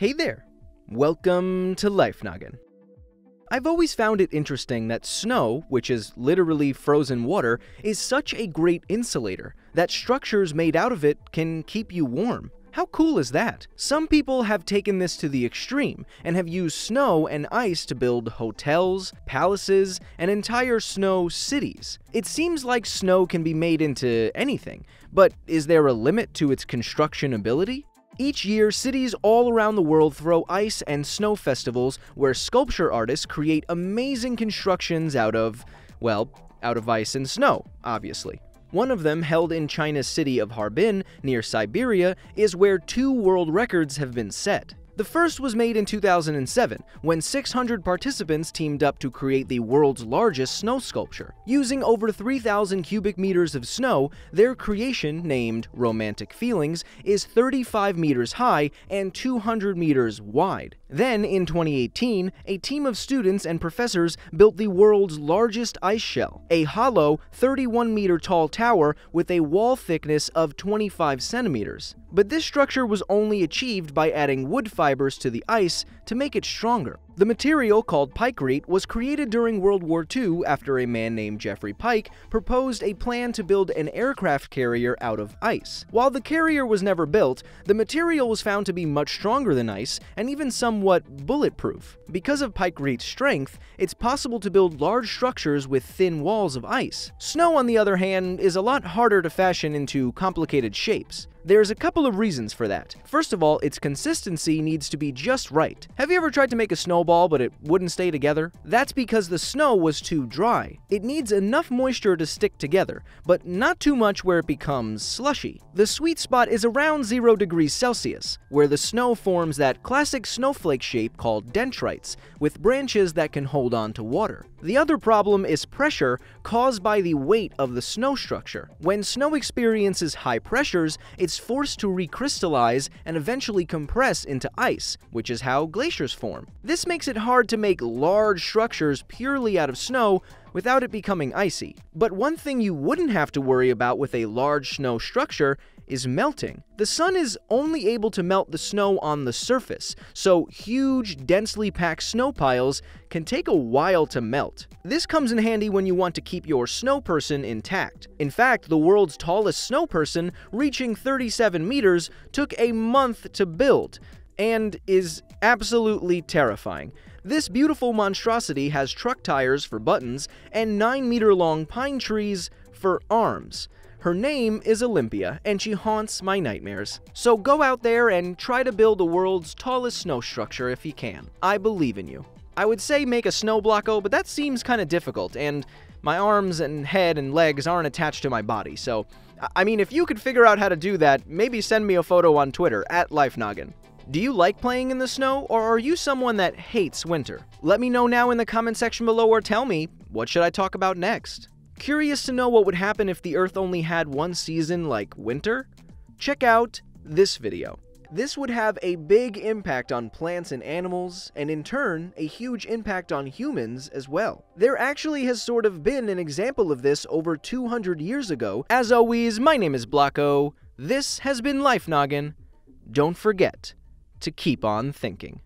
Hey there! Welcome to Life Noggin. I've always found it interesting that snow, which is literally frozen water, is such a great insulator that structures made out of it can keep you warm. How cool is that? Some people have taken this to the extreme and have used snow and ice to build hotels, palaces, and entire snow cities. It seems like snow can be made into anything, but is there a limit to its construction ability? Each year, cities all around the world throw ice and snow festivals where sculpture artists create amazing constructions out of, well, out of ice and snow, obviously. One of them, held in China's city of Harbin, near Siberia, is where two world records have been set. The first was made in 2007, when 600 participants teamed up to create the world's largest snow sculpture. Using over 3,000 cubic meters of snow, their creation, named Romantic Feelings, is 35 meters high and 200 meters wide. Then, in 2018, a team of students and professors built the world's largest ice shell, a hollow, 31 meter tall tower with a wall thickness of 25 centimeters. But this structure was only achieved by adding wood fibers to the ice to make it stronger. The material, called pyrite, was created during World War II after a man named Jeffrey Pike proposed a plan to build an aircraft carrier out of ice. While the carrier was never built, the material was found to be much stronger than ice and even somewhat bulletproof. Because of pyrite's strength, it's possible to build large structures with thin walls of ice. Snow, on the other hand, is a lot harder to fashion into complicated shapes. There's a couple of reasons for that. First of all, its consistency needs to be just right. Have you ever tried to make a snowball but it wouldn't stay together? That's because the snow was too dry. It needs enough moisture to stick together, but not too much where it becomes slushy. The sweet spot is around 0 degrees Celsius, where the snow forms that classic snowflake shape called dendrites, with branches that can hold on to water. The other problem is pressure caused by the weight of the snow structure. When snow experiences high pressures, it it's forced to recrystallize and eventually compress into ice, which is how glaciers form. This makes it hard to make large structures purely out of snow without it becoming icy. But one thing you wouldn't have to worry about with a large snow structure is melting. The sun is only able to melt the snow on the surface, so huge, densely packed snow piles can take a while to melt. This comes in handy when you want to keep your snow person intact. In fact, the world's tallest snow person, reaching 37 meters, took a month to build and is absolutely terrifying. This beautiful monstrosity has truck tires for buttons and 9 meter long pine trees for arms. Her name is Olympia, and she haunts my nightmares. So go out there and try to build the world's tallest snow structure if you can. I believe in you. I would say make a snow blocko, but that seems kind of difficult, and my arms and head and legs aren't attached to my body, so... I mean, if you could figure out how to do that, maybe send me a photo on Twitter, at LifeNoggin. Do you like playing in the snow, or are you someone that hates winter? Let me know now in the comment section below or tell me, what should I talk about next? Curious to know what would happen if the Earth only had one season like winter? Check out this video. This would have a big impact on plants and animals, and in turn, a huge impact on humans as well. There actually has sort of been an example of this over 200 years ago. As always, my name is Blocko, this has been Life Noggin. Don't forget, to keep on thinking.